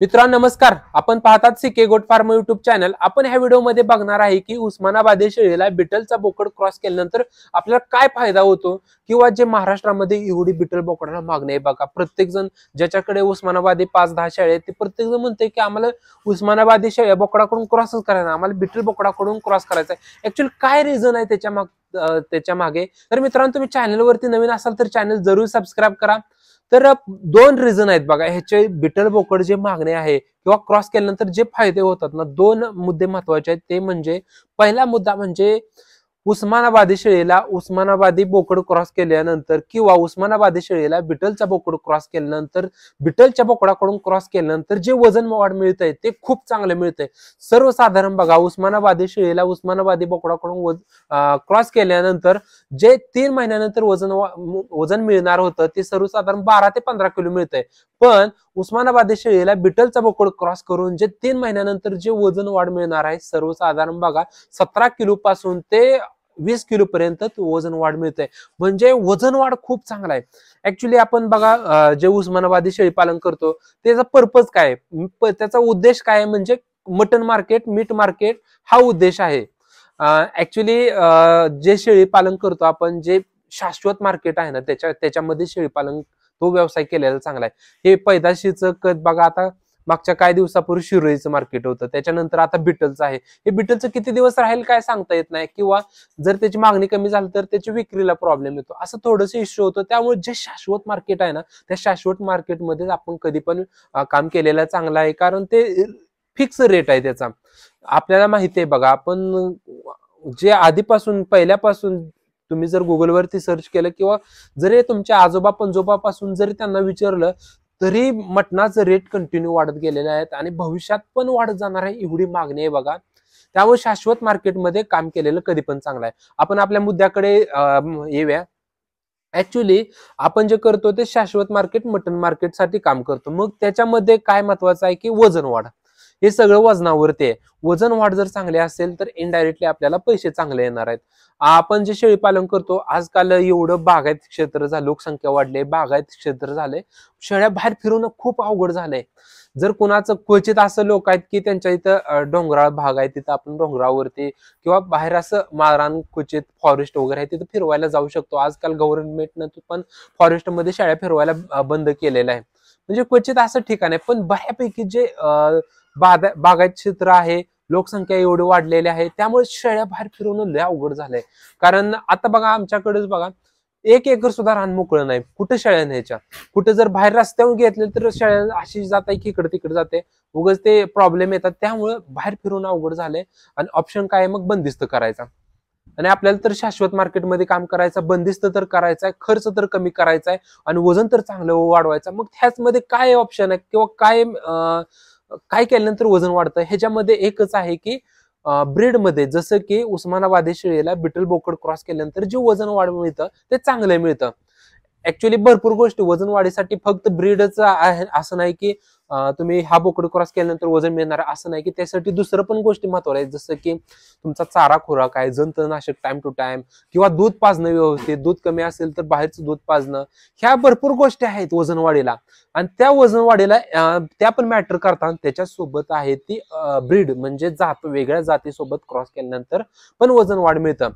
मित्रांनो नमस्कार आपण पाहतात सिके गोट फार्म युट्यूब चॅनल आपण ह्या व्हिडिओमध्ये बघणार आहे की उस्मानाबादी शेळीला बिटलचा बोकड क्रॉस केल्यानंतर आपल्याला काय फायदा होतो किंवा जे महाराष्ट्रामध्ये एवढी बिटल बोकडाला मागणी आहे बघा प्रत्येक जण ज्याच्याकडे उस्मानाबादी पाच दहा शेळ्या आहेत ते प्रत्येक जण म्हणते की आम्हाला उस्मानाबादी शेळ्या बोकडाकडून क्रॉसच करायचा आम्हाला बिटल बोकडाकडून क्रॉस करायचा आहे ऍक्च्युअली काय रिझन आहे त्याच्या माग त्याच्या मागे तर मित्रांनो तुम्ही चॅनलवरती नवीन असाल तर चॅनल जरूर सबस्क्राईब करा तर दोन रिझन आहेत बघा ह्याचे बिटल बोकड जे मागणे आहे किंवा क्रॉस केल्यानंतर जे फायदे होतात ना दोन मुद्दे महत्वाचे आहेत ते म्हणजे पहिला मुद्दा म्हणजे उस्मानाबादी शेळीला उस्मानाबादी बोकड क्रॉस केल्यानंतर किंवा उस्मानाबादी शेळीला बिटलचा बोकड क्रॉस केल्यानंतर बिटलच्या बोकडाकडून क्रॉस केल्यानंतर जे वजन वाढ मिळत आहे ते खूप चांगलं मिळत आहे सर्वसाधारण बघा उस्मानाबादी शेळीला उस्मानाबादी बोकडाकडून क्रॉस केल्यानंतर जे तीन महिन्यानंतर वजन वजन मिळणार होतं ते सर्वसाधारण बारा ते पंधरा किलो मिळत आहे पण उस्मानाबादी शेळीला बिटलचा बोकड क्रॉस करून जे तीन महिन्यानंतर जे वजन वाढ मिळणार आहे सर्वसाधारण बघा सतरा किलो पासून ते वीस किलो पर्यंत वजन वाढ मिळते म्हणजे वजन वाढ खूप चांगला आहे ऍक्च्युली आपण बघा जे उस्मानाबादी शेळीपालन करतो त्याचा पर्पज काय त्याचा उद्देश काय म्हणजे मटन मार्केट मीट मार्केट हा उद्देश आहे ऍक्च्युली जे शेळी पालन करतो आपण जे शाश्वत मार्केट आहे ना त्याच्या त्याच्यामध्ये शेळीपालन तो व्यवसाय केलेला चांगला आहे हे पैदाशीचं कद बघा आता मागच्या काही दिवसापूर्वी शिरोईचं मार्केट होतं त्याच्यानंतर आता बिटलचं आहे हे बिटलचं किती दिवस राहील काय सांगता येत नाही किंवा जर त्याची मागणी कमी झाली तर त्याची विक्रीला प्रॉब्लेम येतो असं थोडंसं इश्यू होतं त्यामुळे जे शाश्वत मार्केट आहे ना त्या शाश्वत मार्केटमध्ये आपण कधी पण काम केलेलं चांगलं आहे कारण ते फिक्स रेट आहे त्याचा आपल्याला माहिती आहे बघा आपण जे आधीपासून पहिल्यापासून तुम्ही जर गुगलवरती सर्च केलं किंवा जरी तुमच्या आजोबा पंजोबापासून जरी त्यांना विचारलं तरी मटणाचं रेट कंटिन्यू वाढत गेलेले आहेत आणि भविष्यात पण वाढत जाणार आहे एवढी मागणी आहे बघा त्यामुळे शाश्वत मार्केटमध्ये काम केलेलं कधी पण चांगलं आहे आपण आपल्या मुद्द्याकडे येऊया ऍक्च्युली आपण जे करतो ते शाश्वत मार्केट मटन मार्केटसाठी काम करतो मग त्याच्यामध्ये काय महत्वाचं आहे की वजन वाढ हे सगळं वजनावरती आहे वजन वाढ जर चांगली असेल तर इनडायरेक्टली आपल्याला पैसे चांगले येणार आहेत आपण जे शेळी पालन करतो आजकाल एवढं बागायत क्षेत्र झालं लोकसंख्या वाढली बागायत क्षेत्र झालंय शेळ्या बाहेर फिरवणं खूप अवघड झालंय जर कोणाचं क्वचित असं लोक आहेत की त्यांच्या इथं डोंगराळ भाग आहे तिथं आपण डोंगरावरती किंवा बाहेर असं मारान क्वचित फॉरेस्ट वगैरे आहे तिथं फिरवायला जाऊ शकतो आजकाल गव्हर्नमेंटनं पण फॉरेस्ट मध्ये शाळा फिरवायला बंद केलेला आहे म्हणजे क्वचित असं ठिकाण आहे पण बऱ्यापैकी जे बाधा बागायत क्षेत्र आहे लोकसंख्या एवढी वाढलेली आहे त्यामुळे शेळ्या बाहेर फिरवणं लय अवघड झालंय कारण आता बघा आमच्याकडेच बघा एक एकर सुद्धा रान मोकळं नाही कुठं शेळ्या न्यायच्या कुठे जर बाहेर रस्त्यावर घेतले तर शेळ्या अशी जात की इकडे तिकडे जाते उगच ते प्रॉब्लेम येतात त्यामुळे बाहेर फिरवणं अवघड झालंय आणि ऑप्शन काय मग बंदिस्त करायचा आणि आपल्याला तर शाश्वत मार्केटमध्ये काम करायचं बंदिस्त तर करायचा खर्च तर कमी करायचा आहे आणि वजन तर चांगलं वाढवायचं मग त्याचमध्ये मध्ये काय ऑप्शन आहे किंवा काय काय केल्यानंतर वजन वाढतं ह्याच्यामध्ये एकच आहे की मध्ये जसं की उस्मानाबादी शेळीला बिटल बोकड क्रॉस केल्यानंतर जे वजन वाढ मिळतं ते चांगलं मिळतं ऍक्च्युली भरपूर गोष्टी वजन वाढीसाठी फक्त ब्रीडच आहे असं नाही की तुम्ही हा बोकड क्रॉस केल्यानंतर वजन मिळणार असं नाही की त्यासाठी दुसरं पण गोष्टी महत्वाला आहेत जसं की तुमचा चारा खुराक आहे जंतनाशक टाइम टू टाइम किंवा दूध पाजणं व्यवस्थित दूध कमी असेल तर बाहेरचं दूध पाजणं ह्या भरपूर गोष्टी आहेत वजन वाढीला आणि त्या वजन वाढीला त्या पण मॅटर करतात त्याच्यासोबत आहे ती ब्रीड म्हणजे जात वेगळ्या जातीसोबत क्रॉस केल्यानंतर पण वजन वाढ मिळतं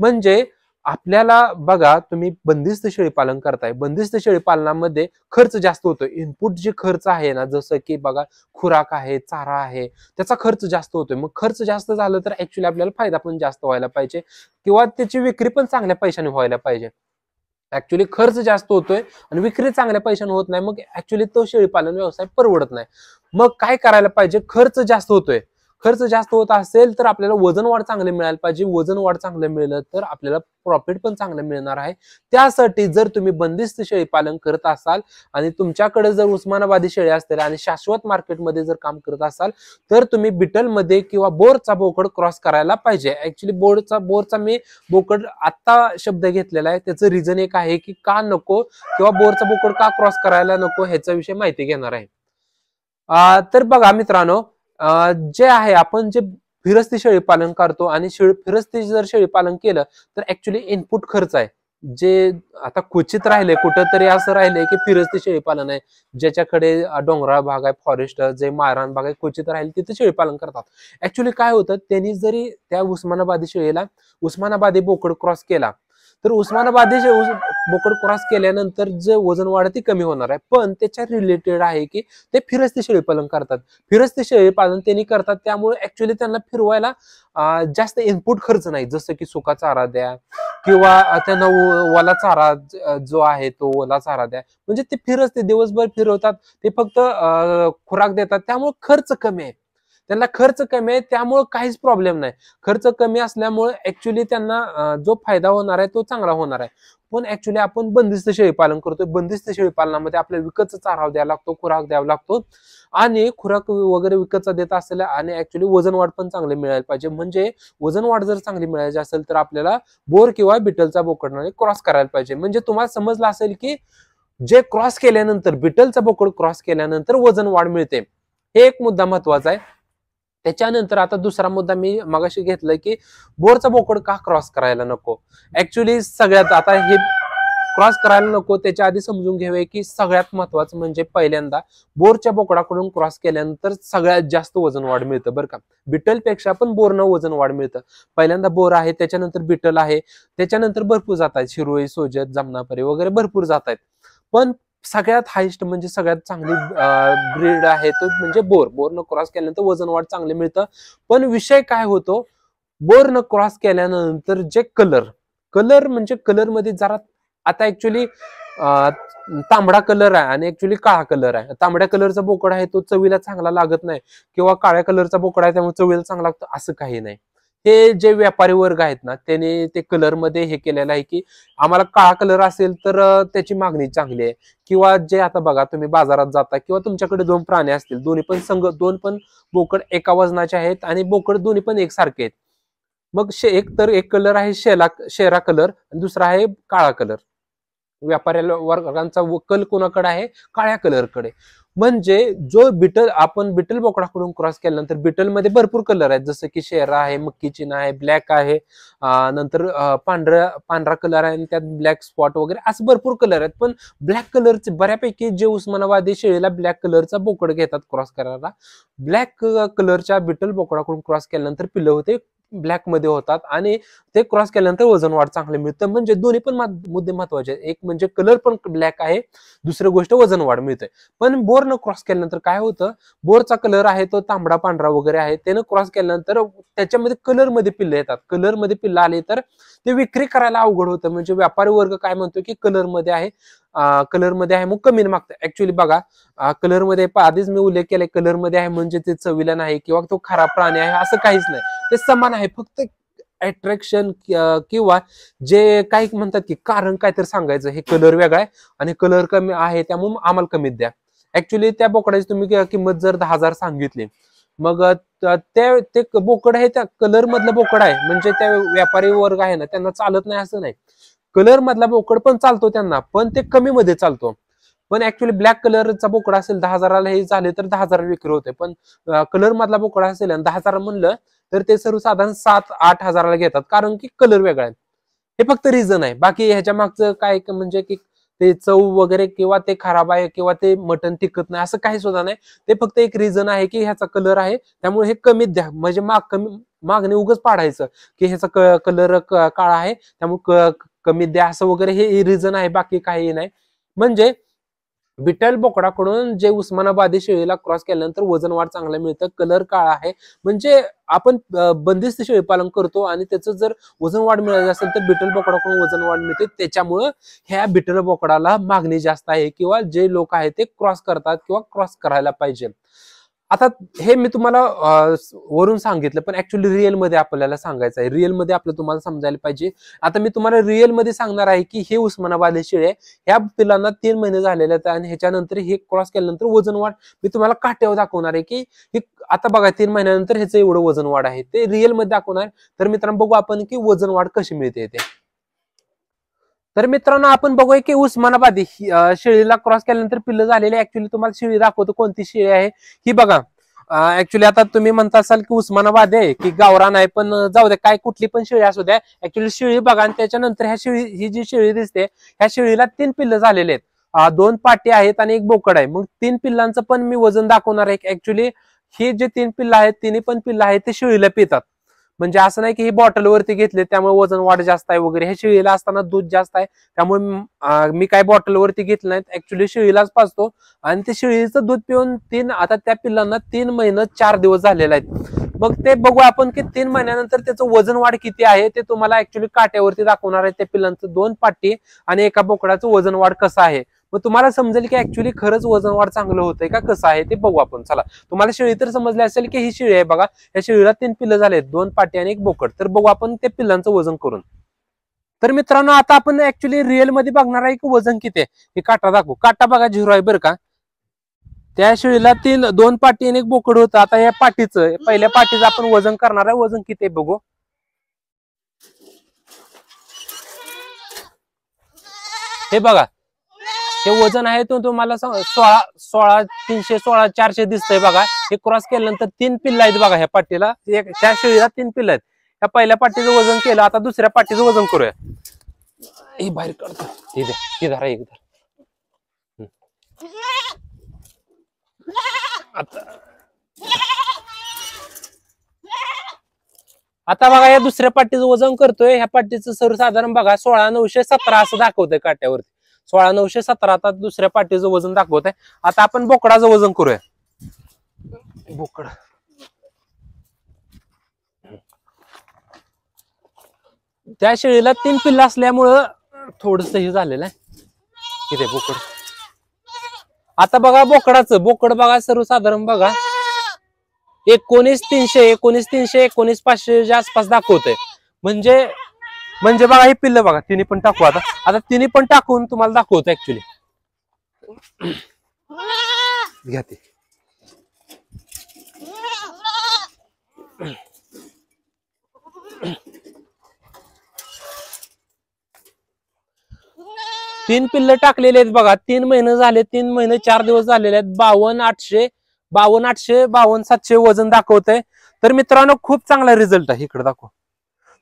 म्हणजे आपल्याला बघा तुम्ही बंदिस्त शेळी पालन करताय बंदिस्त शेळी पालनामध्ये खर्च जास्त होतो इनपुट जे खर्च आहे ना जसं की बघा खुराक आहे चारा आहे त्याचा खर्च जास्त होतोय मग खर्च जास्त झाला तर ऍक्च्युली आपल्याला फायदा पण जास्त व्हायला पाहिजे किंवा त्याची विक्री पण चांगल्या पैशाने व्हायला पाहिजे ऍक्च्युली खर्च जास्त होतोय आणि विक्री चांगल्या पैशाने होत नाही मग ऍक्च्युली तो शेळीपालन व्यवसाय परवडत नाही मग काय करायला पाहिजे खर्च जास्त होतोय खर्च जास्त होत असेल तर आपल्याला वजन वाढ चांगले मिळायला पाहिजे वजन वाढ चांगलं मिळलं तर आपल्याला प्रॉफिट पण चांगलं मिळणार आहे त्यासाठी जर तुम्ही बंदिस्त शेळी पालन करत असाल आणि तुमच्याकडे जर उस्मानाबादी शेळी असतील आणि शाश्वत मार्केटमध्ये जर काम करत असाल तर तुम्ही बिटलमध्ये किंवा बोरचा बोकड क्रॉस करायला पाहिजे ऍक्च्युली बोरचा बोरचा मी बोकड आत्ता शब्द घेतलेला आहे त्याचं रिझन एक आहे की का नको किंवा बोरचा बोकड का क्रॉस करायला नको ह्याचा विषय माहिती घेणार आहे तर बघा मित्रांनो जे आहे आपण जे फिरस्ती शेळी पालन करतो आणि फिरस्ती जर शेळी पालन केलं तर ऍक्च्युली इनपुट खर्च आहे जे आता क्वचित राहिले कुठंतरी असं राहिले की फिरस्ती शेळीपालन आहे ज्याच्याकडे डोंगराळ भाग आहे फॉरेस्ट जे मारान भाग आहे क्वचित राहिले तिथे शेळीपालन करतात ऍक्च्युली काय होतं त्यांनी जरी त्या उस्मानाबादी शेळीला उस्मानाबादी बोकड क्रॉस केला तर उस्मानाबादी बोकड क्रॉस केल्यानंतर जे वजन वाढत ते कमी होणार आहे पण त्याच्या रिलेटेड आहे की ते फिरस्ते पालन करतात फिरस्ते पालन त्यांनी करतात त्यामुळे ऍक्च्युली त्यांना फिरवायला जास्त इनपुट खर्च नाही जसं की सुका चारा द्या किंवा त्यांना ओला चारा जो आहे तो ओला चारा द्या म्हणजे ते फिरस्ते दिवसभर फिरवतात ते फक्त खुराक देतात त्यामुळे खर्च कमी आहे त्यांना खर्च कमी आहे त्यामुळे काहीच प्रॉब्लेम नाही खर्च कमी असल्यामुळे ऍक्च्युली त्यांना जो फायदा होणार आहे तो चांगला होणार आहे पण ऍक्च्युली आपण बंदिस्त शेळी पालन करतोय बंदिस्त शेळी पालनामध्ये आपल्याला विकतचा चारा द्यावा लागतो खुराक द्यावा लागतो आणि खुराक वगैरे विकतचा देत असलेला आणि ऍक्च्युली वजन वाढ पण चांगली मिळायला पाहिजे म्हणजे वजन वाढ जर चांगली मिळायची असेल तर आपल्याला बोर किंवा बिटलचा बोकडणारे क्रॉस करायला पाहिजे म्हणजे तुम्हाला समजलं असेल की जे क्रॉस केल्यानंतर बिटलचा बोकड क्रॉस केल्यानंतर वजन वाढ मिळते हे एक मुद्दा महत्वाचा आहे त्याच्यानंतर आता दुसरा मुद्दा मी मगाशी घेतला की बोरचा बोकड का क्रॉस करायला नको ऍक्च्युली सगळ्यात आता हे क्रॉस करायला नको त्याच्या आधी समजून घेऊया की सगळ्यात महत्वाचं म्हणजे पहिल्यांदा बोरच्या बोकडाकडून क्रॉस केल्यानंतर सगळ्यात जास्त वजन वाढ मिळतं बरं का बिटलपेक्षा पण बोरनं वजन वाढ मिळतं पहिल्यांदा बोर आहे त्याच्यानंतर बिटल आहे त्याच्यानंतर भरपूर जात आहेत शिरोई सोजत जमनापरी वगैरे भरपूर जात आहेत पण सगळ्यात हायस्ट म्हणजे सगळ्यात चांगली ब्रीड आहे तो म्हणजे बोर बोरनं क्रॉस केल्यानंतर वजन वाढ चांगले मिळतं पण विषय काय होतो न क्रॉस केल्यानंतर जे कलर कलर म्हणजे कलर मध्ये जरा आता ऍक्च्युली तांबडा कलर आहे आणि ऍक्च्युली काळा कलर आहे तांबड्या कलरचा बोकड आहे तो चवीला चांगला लागत नाही किंवा काळ्या कलरचा बोकड आहे त्यामुळे चवीला चांगला लागतो असं काही नाही हे जे व्यापारी वर्ग आहेत ना त्याने ते कलरमध्ये हे केलेलं आहे की आम्हाला काळा कलर असेल तर त्याची मागणी चांगली आहे किंवा जे आता बघा तुम्ही बाजारात जाता किंवा तुमच्याकडे दोन प्राणी असतील दोन्ही पण संघ दोन पण बोकड एका वजनाचे आहेत आणि बोकड दोन्ही पण एकसारखे आहेत मग शे एक तर एक कलर आहे शेला शेरा कलर आणि दुसरा आहे काळा कलर व्यापाऱ्याला वर्गांचा कल कोणाकडे आहे काळ्या कलरकडे म्हणजे जो बिटल आपण बिटल बोकडाकडून क्रॉस केल्यानंतर बिटलमध्ये भरपूर कलर आहेत जसं की शेरा आहे मक्की चिन्ह आहे ब्लॅक आहे नंतर पांढरा पांढरा कलर आहे आणि त्यात ब्लॅक स्पॉट वगैरे असं भरपूर कलर आहेत पण ब्लॅक कलरचे बऱ्यापैकी जे उस्मानाबादी शेळीला ब्लॅक कलरचा बोकड घेतात क्रॉस करायला ब्लॅक कलरच्या बिटल बोकडाकडून क्रॉस केल्यानंतर पिल्लं होते ब्लॅक मध्ये होतात आणि ते क्रॉस केल्यानंतर वजन वाढ चांगले मिळतं म्हणजे दोन्ही पण मुद्दे महत्वाचे आहेत एक म्हणजे कलर पण ब्लॅक आहे दुसरी गोष्ट वजन वाढ मिळते पण बोरनं क्रॉस केल्यानंतर काय होतं बोरचा कलर आहे तो तांबडा पांढरा वगैरे आहे त्यानं क्रॉस केल्यानंतर त्याच्यामध्ये कलरमध्ये पिल्ले येतात कलरमध्ये पिल्ल आले तर ते विक्री करायला अवघड होतं म्हणजे व्यापारी वर्ग काय म्हणतो की कलरमध्ये आहे कलरमध्ये आहे मग कमी मागतं ऍक्च्युली बघा कलरमध्ये आधीच मी उल्लेख केलाय कलरमध्ये आहे म्हणजे ते चवीला नाही किंवा तो खराब प्राणी आहे असं काहीच नाही ते समान आहे फक्त अट्रॅक्शन किंवा जे काही म्हणतात की कारण काय तर सांगायचं हे कलर वेगळा आहे आणि कलर कमी आहे त्यामुळे आम्हाला कमीत द्या ऍक्च्युली त्या बोकड्याची तुम्ही किंमत जर दहा हजार सांगितली मग त्या ते बोकड हे त्या कलर मधला बोकड आहे म्हणजे त्या व्यापारी वर्ग आहे ना त्यांना चालत नाही असं नाही कलर मधला बोकड पण चालतो त्यांना पण ते कमी मध्ये चालतो पण ऍक्च्युली ब्लॅक कलरचा बोकड असेल दहा हजाराला हे झाले तर दहा हजार विक्री होते पण कलर मधला बोकडा असेल आणि दहा हजार म्हणलं तर ते सर्वसाधारण सात आठ हजाराला घेतात कारण की कलर वेगळा आहे हे फक्त रिझन आहे बाकी ह्याच्या मागचं काय म्हणजे की ते चव वगैरे किंवा ते खराब आहे किंवा ते मटण टिकत नाही असं काही सुद्धा नाही ते फक्त एक रिझन आहे की ह्याचा कलर आहे त्यामुळे हे कमीत द्या म्हणजे माग कमी मागणी उगच पाडायचं की ह्याचा कलर काळा आहे त्यामुळे कमी द्या असं वगैरे हे रिझन आहे बाकी काही नाही म्हणजे बिटल बोकडाकडून जे उस्मानाबादी शेळीला क्रॉस केल्यानंतर वजन वाढ चांगला मिळतं कलर काळा आहे म्हणजे आपण बंदिस्त शेळी पालन करतो आणि त्याचं जर वजन वाढ मिळायचं असेल तर बिटल बोकडाकडून वजन वाढ मिळते त्याच्यामुळं ह्या बिटल बोकडाला मागणी जास्त आहे किंवा जे लोक आहेत ते क्रॉस करतात किंवा क्रॉस करायला पाहिजे आता हे मी तुम्हाला वरून सांगितलं पण ऍक्च्युली मध्ये आपल्याला सांगायचं आहे मध्ये आपलं तुम्हाला समजायला पाहिजे आता मी तुम्हाला मध्ये सांगणार आहे की हे उस्मानाबाद हे शिळे ह्या पिलांना तीन महिने झालेले आहेत आणि ह्याच्यानंतर हे क्रॉस केल्यानंतर वजन वाढ मी तुम्हाला काट्यावर दाखवणार आहे की हे आता बघा तीन महिन्यानंतर ह्याचं एवढं वजन वाढ आहे ते मध्ये दाखवणार तर मित्रांनो बघू आपण की वजन वाढ कशी मिळते ते तर मित्रांनो आपण बघूया की उस्मानाबादी शेळीला क्रॉस केल्यानंतर पिल्ल झालेली ऍक्च्युली तुम्हाला शेळी दाखवतो कोणती शेळी आहे ही बघा ऍक्च्युली आता तुम्ही म्हणता असाल की उस्मानाबाद आहे की गावरान आहे पण जाऊ दे काय कुठली पण शेळी असू द्या ऍक्च्युली शेळी बघा आणि त्याच्यानंतर ह्या शेळी ही जी शेळी दिसते ह्या शेळीला तीन पिल्ल झालेले आहेत दोन पाटी आहेत आणि एक बोकड आहे मग तीन पिल्लांचं पण मी वजन दाखवणार आहे ऍक्च्युली हे जे तीन पिल्ल आहेत तिन्ही पण पिल्ल आहेत ते शेळीला पितात म्हणजे असं नाही की ही बॉटलवरती घेतले त्यामुळे वजन वाढ जास्त आहे वगैरे हे शिळीला असताना दूध जास्त आहे त्यामुळे मी काय बॉटलवरती घेतलं नाही ऍक्च्युली शिळीलाच पाचतो आणि ते शिळीचं दूध पिऊन तीन आता त्या पिल्लांना तीन महिने चार दिवस झालेले आहेत मग ते बघू आपण की तीन महिन्यानंतर त्याचं वजन वाढ किती आहे ते तुम्हाला ऍक्च्युली काट्यावरती दाखवणार आहे त्या पिल्लांचं दोन पाटी आणि एका बोकडाचं वजन वाढ कसं आहे मग तुम्हाला समजेल की ऍक्च्युली खरंच वाढ चांगलं होतंय का कसं आहे ते बघू आपण चला तुम्हाला शेळी तर समजले असेल की ही शेळी आहे बघा या शेळीला तीन पिल्लं झाले दोन पाटी आणि एक बोकड तर बघू आपण त्या पिल्लांचं वजन करून तर मित्रांनो आता आपण ऍक्च्युली रिअल मध्ये बघणार आहे की वजन किती आहे हे काटा दाखवू काटा बघा झिरो आहे बरं का त्या शेळीला तीन दोन पाटी आणि एक बोकड होतं आता या पाठीचं पहिल्या पाठीचं आपण वजन करणार आहे वजन किती आहे बघू हे बघा हे वजन आहे तो तुम्हाला सोळा सोळा तीनशे सोळा चारशे दिसतंय बघा हे क्रॉस केल्यानंतर तीन पिल्ला आहेत बघा ह्या पाटीला ह्या शेळीला तीन पिल्ला आहेत ह्या पहिल्या पाटीचं वजन केलं आता दुसऱ्या पाटीचं वजन करूया हे बाहेर काढतो हे द्या हे एक आता आता बघा या दुसऱ्या पाटीचं वजन करतोय ह्या पाटीचं सर्वसाधारण बघा सोळा नऊशे सतरा असं दाखवतोय काट्यावरती सोळा नऊशे सतरा आता दुसऱ्या पाठीचं वजन दाखवत आहे आता आपण बोकडाचं वजन करूया बोकड त्या शेळीला तीन पिल्ला असल्यामुळं थोडस हे झालेलं आहे किती बोकड आता बघा बोकडाचं बोकड बघा सर्वसाधारण बघा एकोणीस तीनशे एकोणीस तीनशे एकोणीस पाचशे आसपास दाखवत आहे म्हणजे म्हणजे बघा हे पिल्ल बघा तिने पण टाकू आता आता तिने पण टाकून तुम्हाला दाखवतो ऍक्च्युली घ्या ते तीन पिल्ल टाकलेले आहेत बघा तीन महिने झाले तीन महिने चार दिवस झालेले आहेत बावन आठशे बावन्न आठशे बावन्न सातशे वजन दाखवत आहे तर मित्रांनो खूप चांगला रिझल्ट आहे इकडे दाखव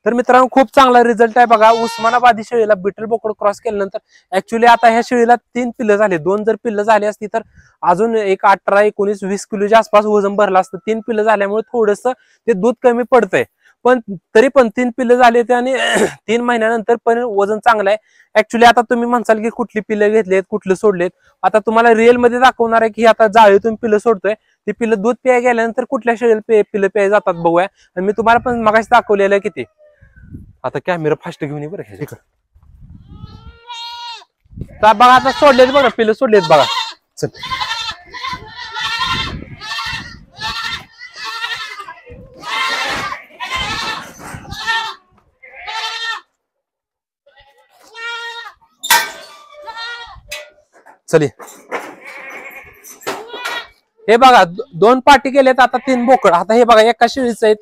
तर मित्रांनो खूप चांगला रिझल्ट आहे बघा उस्मानाबादी शेळीला बिटल बोकड क्रॉस केल्यानंतर ऍक्च्युली आता ह्या शेळीला तीन पिल्ल झाले दोन जर पिल्ल झाली असती तर अजून एक अठरा एकोणीस वीस किलोच्या आसपास वजन भरला असतं तीन पिल्ल झाल्यामुळे थोडस ते दूध कमी पडतंय पण तरी पण तीन पिल्ल झाले होते आणि तीन महिन्यानंतर पण वजन चांगलं आहे ऍक्च्युली आता तुम्ही म्हणसाल की कुठली पिल्ल घेतलेत कुठलं सोडलेत आता तुम्हाला रिअल मध्ये दाखवणार आहे की आता जाळीतून पिल्ल सोडतोय ती पिल्ल दूध प्याय गेल्यानंतर कुठल्या शेळी पिल्ल प्याय जातात बघूया आणि मी तुम्हाला पण मगाशी दाखवलेलं किती आता कॅमेरा फास्ट घेऊन बरं तर बघा आता सोडलेत बघा पिलं सोडलेत बघा चल हे बघा दोन पाटी गेलेत आता तीन बोकड आता हे बघा एका शिळीच आहेत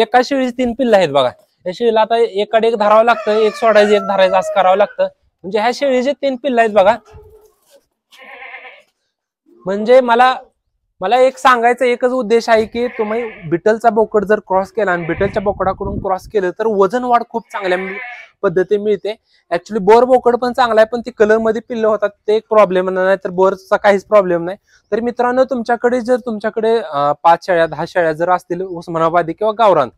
एका शेळीचे तीन पिल्ल आहेत बघा या शेळीला आता एकाडे एक धरावं लागतं एक सोडायचं एक धरायचं असं करावं लागतं म्हणजे ह्या शेळीचे तीन पिल्ल आहेत बघा म्हणजे मला मला एक सांगायचं एकच उद्देश आहे की तुम्ही बिटलचा बोकड जर क्रॉस केला आणि बिटलच्या बोकडाकडून क्रॉस केलं तर वजन वाढ खूप चांगल्या पद्धती मिळते ऍक्च्युली बोर बोकड पण चांगला आहे पण ती कलर मध्ये पिल्ल होतात ते एक प्रॉब्लेम नाही तर बोरचा काहीच प्रॉब्लेम नाही तर मित्रांनो तुमच्याकडे जर तुमच्याकडे पाच शाळ्या दहा शाळ्या जर असतील उस्मानाबादी किंवा गावरान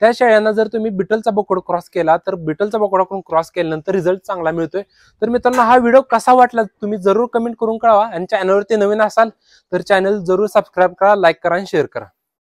त्या शेळ्यांना जर तुम्ही बिटलचा बोकड क्रॉस केला तर बिटलचा बोकडाकडून क्रॉस केल्यानंतर रिझल्ट चांगला मिळतोय तर मित्रांनो हा व्हिडिओ कसा वाटला तुम्ही जरूर कमेंट करून कळवा आणि चॅनलवरती नवीन असाल तर चॅनल जरूर सबस्क्राईब करा लाईक करा आणि शेअर करा